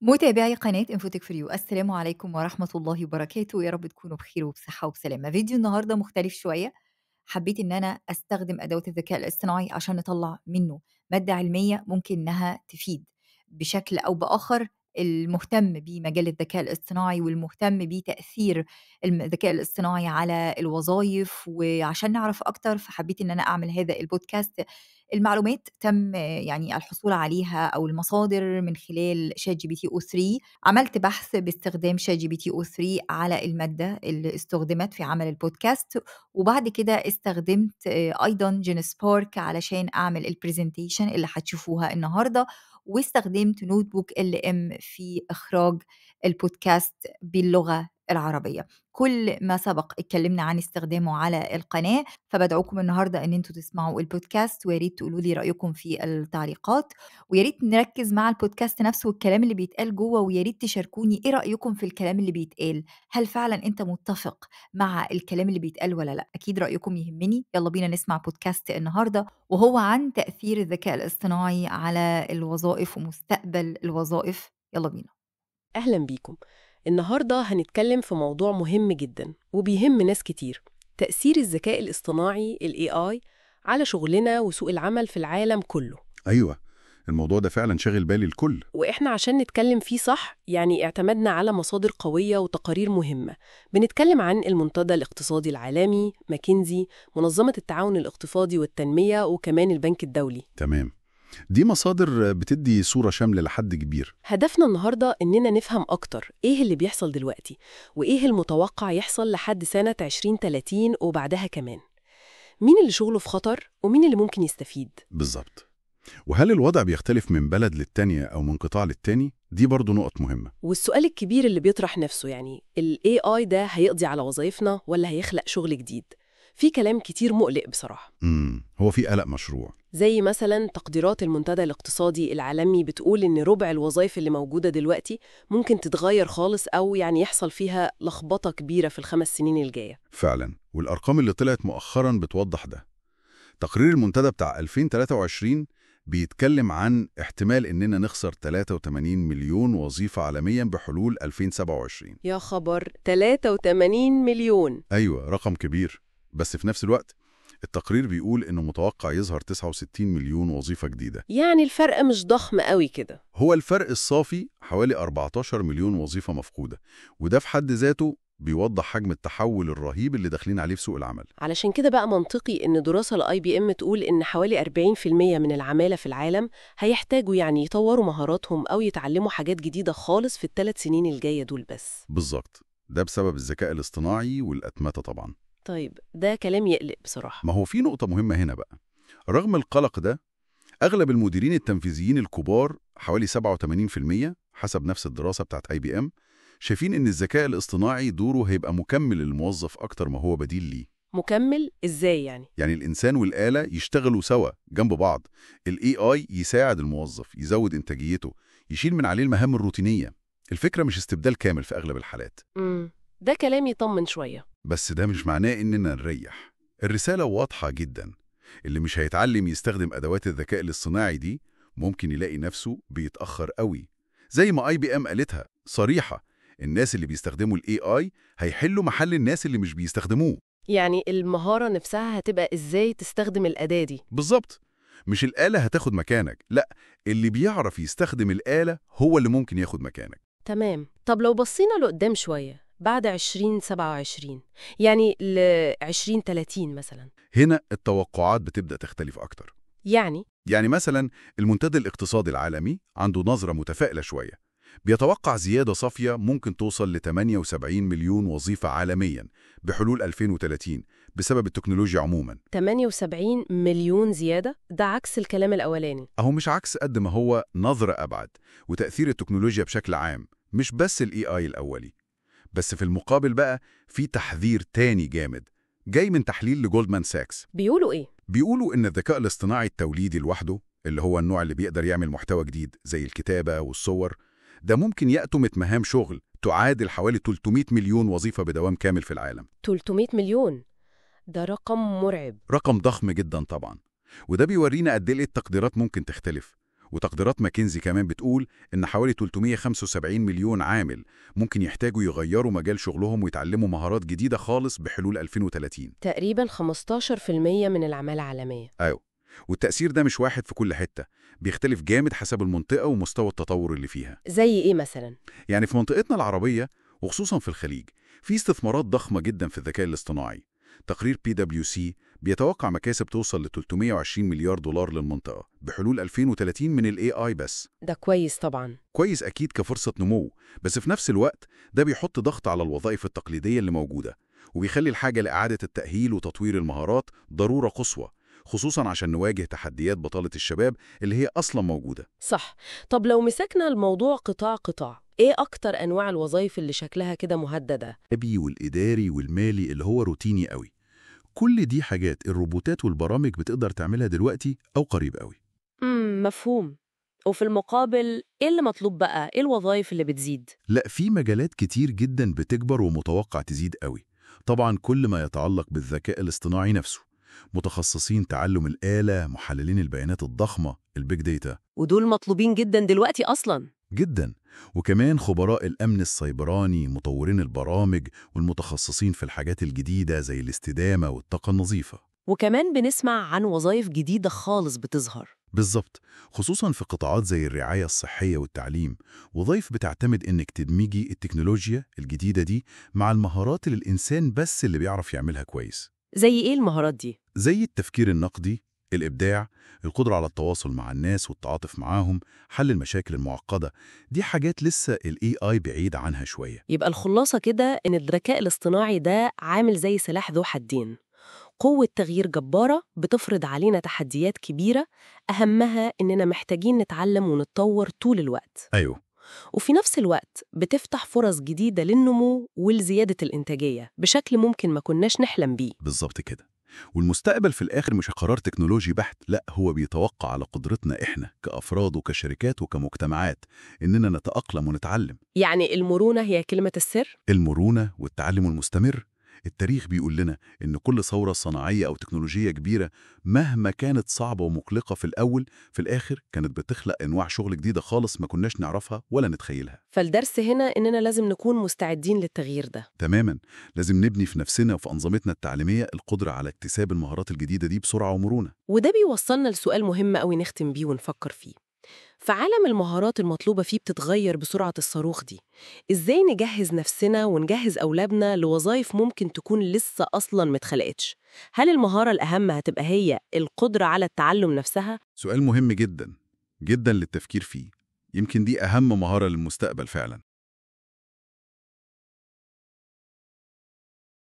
متابعي قناة انفوتك فريو السلام عليكم ورحمة الله وبركاته يا رب تكونوا بخير وبصحة وبسلامة فيديو النهاردة مختلف شوية حبيت ان انا استخدم ادوات الذكاء الاصطناعي عشان نطلع منه مادة علمية ممكن انها تفيد بشكل او باخر المهتم بمجال الذكاء الاصطناعي والمهتم بتاثير الذكاء الاصطناعي على الوظائف وعشان نعرف اكتر فحبيت ان انا اعمل هذا البودكاست المعلومات تم يعني الحصول عليها او المصادر من خلال شات جي بي تي او 3 عملت بحث باستخدام شات جي بي تي او 3 على الماده اللي استخدمت في عمل البودكاست وبعد كده استخدمت ايضا جين سبارك علشان اعمل البرزنتيشن اللي هتشوفوها النهارده واستخدمت نوت بوك ال ام في اخراج البودكاست باللغه العربية كل ما سبق اتكلمنا عن استخدامه على القناة فبدعوكم النهاردة ان انتوا تسمعوا البودكاست وياريت تقولوا لي رأيكم في التعليقات وياريت نركز مع البودكاست نفسه والكلام اللي بيتقال جوه وياريت تشاركوني ايه رأيكم في الكلام اللي بيتقال هل فعلا انت متفق مع الكلام اللي بيتقال ولا لا اكيد رأيكم يهمني يلا بينا نسمع بودكاست النهاردة وهو عن تأثير الذكاء الاصطناعي على الوظائف ومستقبل الوظائف يلا بينا اهلا بيكم النهاردة هنتكلم في موضوع مهم جدا وبيهم ناس كتير تأثير الذكاء الاصطناعي الـ AI على شغلنا وسوق العمل في العالم كله أيوة الموضوع ده فعلا شاغل بالي الكل وإحنا عشان نتكلم فيه صح يعني اعتمدنا على مصادر قوية وتقارير مهمة بنتكلم عن المنتدى الاقتصادي العالمي ماكنزي منظمة التعاون الاقتصادي والتنمية وكمان البنك الدولي تمام دي مصادر بتدي صورة شاملة لحد كبير هدفنا النهاردة إننا نفهم أكتر إيه اللي بيحصل دلوقتي وإيه المتوقع يحصل لحد سنة 2030 وبعدها كمان مين اللي شغله في خطر ومين اللي ممكن يستفيد بالظبط وهل الوضع بيختلف من بلد للتانية أو من قطاع للتاني؟ دي برضه نقط مهمة والسؤال الكبير اللي بيطرح نفسه يعني الـ AI ده هيقضي على وظائفنا ولا هيخلق شغل جديد؟ في كلام كتير مقلق بصراحة امم هو في قلق مشروع زي مثلا تقديرات المنتدى الاقتصادي العالمي بتقول إن ربع الوظائف اللي موجودة دلوقتي ممكن تتغير خالص أو يعني يحصل فيها لخبطة كبيرة في الخمس سنين الجاية فعلا والأرقام اللي طلعت مؤخرا بتوضح ده تقرير المنتدى بتاع 2023 بيتكلم عن احتمال إننا نخسر 83 مليون وظيفة عالميا بحلول 2027 يا خبر 83 مليون أيوة رقم كبير بس في نفس الوقت التقرير بيقول إنه متوقع يظهر 69 مليون وظيفة جديدة يعني الفرق مش ضخم قوي كده هو الفرق الصافي حوالي 14 مليون وظيفة مفقودة وده في حد ذاته بيوضح حجم التحول الرهيب اللي داخلين عليه في سوق العمل علشان كده بقى منطقي ان دراسه الاي بي ام تقول ان حوالي 40% من العماله في العالم هيحتاجوا يعني يطوروا مهاراتهم او يتعلموا حاجات جديده خالص في الثلاث سنين الجايه دول بس بالظبط ده بسبب الذكاء الاصطناعي والاتمته طبعا طيب ده كلام يقلق بصراحة ما هو في نقطة مهمة هنا بقى رغم القلق ده أغلب المديرين التنفيذيين الكبار حوالي 87% حسب نفس الدراسة بتاعت اي بي ام شايفين إن الذكاء الاصطناعي دوره هيبقى مكمل للموظف أكتر ما هو بديل ليه مكمل ازاي يعني؟ يعني الإنسان والآلة يشتغلوا سوا جنب بعض الاي اي يساعد الموظف يزود إنتاجيته يشيل من عليه المهام الروتينية الفكرة مش استبدال كامل في أغلب الحالات امم ده كلام يطمن شوية بس ده مش معناه إننا نريح الرسالة واضحة جدا اللي مش هيتعلم يستخدم أدوات الذكاء الاصطناعي دي ممكن يلاقي نفسه بيتأخر قوي زي ما اي بي ام قالتها صريحة الناس اللي بيستخدموا الاي اي هيحلوا محل الناس اللي مش بيستخدموه يعني المهارة نفسها هتبقى ازاي تستخدم الأداة دي بالظبط مش الآلة هتاخد مكانك لا اللي بيعرف يستخدم الآلة هو اللي ممكن ياخد مكانك تمام طب لو بصينا لقدام شوية بعد 2027 يعني ل 2030 مثلا هنا التوقعات بتبدأ تختلف أكتر يعني؟ يعني مثلا المنتدى الاقتصادي العالمي عنده نظرة متفائلة شوية بيتوقع زيادة صافية ممكن توصل ل 78 مليون وظيفة عالميا بحلول 2030 بسبب التكنولوجيا عموما 78 مليون زيادة؟ ده عكس الكلام الأولاني أهو مش عكس قد ما هو نظرة أبعد وتأثير التكنولوجيا بشكل عام مش بس الاي اي الاولي بس في المقابل بقى في تحذير تاني جامد جاي من تحليل لجولدمان ساكس بيقولوا ايه بيقولوا ان الذكاء الاصطناعي التوليدي لوحده اللي هو النوع اللي بيقدر يعمل محتوى جديد زي الكتابه والصور ده ممكن يأتم مهام شغل تعادل حوالي 300 مليون وظيفة بدوام كامل في العالم 300 مليون ده رقم مرعب رقم ضخم جدا طبعا وده بيورينا قد ايه التقديرات ممكن تختلف وتقديرات ماكنزي كمان بتقول إن حوالي 375 مليون عامل ممكن يحتاجوا يغيروا مجال شغلهم ويتعلموا مهارات جديدة خالص بحلول 2030 تقريبا 15% من العمالة العالمية أيوه والتأثير ده مش واحد في كل حتة بيختلف جامد حسب المنطقة ومستوى التطور اللي فيها زي إيه مثلا؟ يعني في منطقتنا العربية وخصوصا في الخليج في استثمارات ضخمة جدا في الذكاء الاصطناعي تقرير PwC بيتوقع مكاسب توصل ل 320 مليار دولار للمنطقة بحلول 2030 من الاي اي بس ده كويس طبعا كويس أكيد كفرصة نمو بس في نفس الوقت ده بيحط ضغط على الوظائف التقليدية اللي موجودة وبيخلي الحاجة لإعادة التأهيل وتطوير المهارات ضرورة قصوى خصوصا عشان نواجه تحديات بطالة الشباب اللي هي أصلا موجودة صح طب لو مسكنا الموضوع قطاع قطاع ايه اكتر انواع الوظائف اللي شكلها كده مهدده؟ الابي والاداري والمالي اللي هو روتيني قوي كل دي حاجات الروبوتات والبرامج بتقدر تعملها دلوقتي أو قريب قوي امم مفهوم وفي المقابل ايه اللي مطلوب بقى؟ ايه الوظائف اللي بتزيد؟ لا في مجالات كتير جدا بتكبر ومتوقع تزيد قوي طبعا كل ما يتعلق بالذكاء الاصطناعي نفسه متخصصين تعلم الآلة، محللين البيانات الضخمة، البيج داتا ودول مطلوبين جدا دلوقتي أصلا جدا وكمان خبراء الأمن السيبراني مطورين البرامج والمتخصصين في الحاجات الجديدة زي الاستدامة والطاقة النظيفة وكمان بنسمع عن وظائف جديدة خالص بتظهر بالظبط خصوصا في قطاعات زي الرعاية الصحية والتعليم وظائف بتعتمد إنك تدمجي التكنولوجيا الجديدة دي مع المهارات اللي الإنسان بس اللي بيعرف يعملها كويس زي إيه المهارات دي؟ زي التفكير النقدي الإبداع القدرة على التواصل مع الناس والتعاطف معاهم حل المشاكل المعقدة دي حاجات لسه الاي اي بعيد عنها شوية يبقى الخلاصة كده إن الذكاء الاصطناعي ده عامل زي سلاح ذو حدين قوة تغيير جبارة بتفرض علينا تحديات كبيرة أهمها إننا محتاجين نتعلم ونتطور طول الوقت أيوه وفي نفس الوقت بتفتح فرص جديدة للنمو ولزيادة الإنتاجية بشكل ممكن ما كناش نحلم بيه بالظبط كده والمستقبل في الآخر مش قرار تكنولوجي بحت لا هو بيتوقع على قدرتنا إحنا كأفراد وكشركات وكمجتمعات إننا نتأقلم ونتعلم يعني المرونة هي كلمة السر؟ المرونة والتعلم المستمر التاريخ بيقول لنا إن كل ثورة صناعية أو تكنولوجية كبيرة مهما كانت صعبة ومقلقة في الأول في الآخر كانت بتخلق أنواع شغل جديدة خالص ما كناش نعرفها ولا نتخيلها فالدرس هنا إننا لازم نكون مستعدين للتغيير ده تماما لازم نبني في نفسنا وفي أنظمتنا التعليمية القدرة على اكتساب المهارات الجديدة دي بسرعة ومرونة وده بيوصلنا لسؤال مهم قوي نختم بيه ونفكر فيه فعالم المهارات المطلوبة فيه بتتغير بسرعة الصاروخ دي إزاي نجهز نفسنا ونجهز أولادنا لوظائف ممكن تكون لسه أصلاً متخلقتش هل المهارة الأهم هتبقى هي القدرة على التعلم نفسها؟ سؤال مهم جداً جداً للتفكير فيه يمكن دي أهم مهارة للمستقبل فعلاً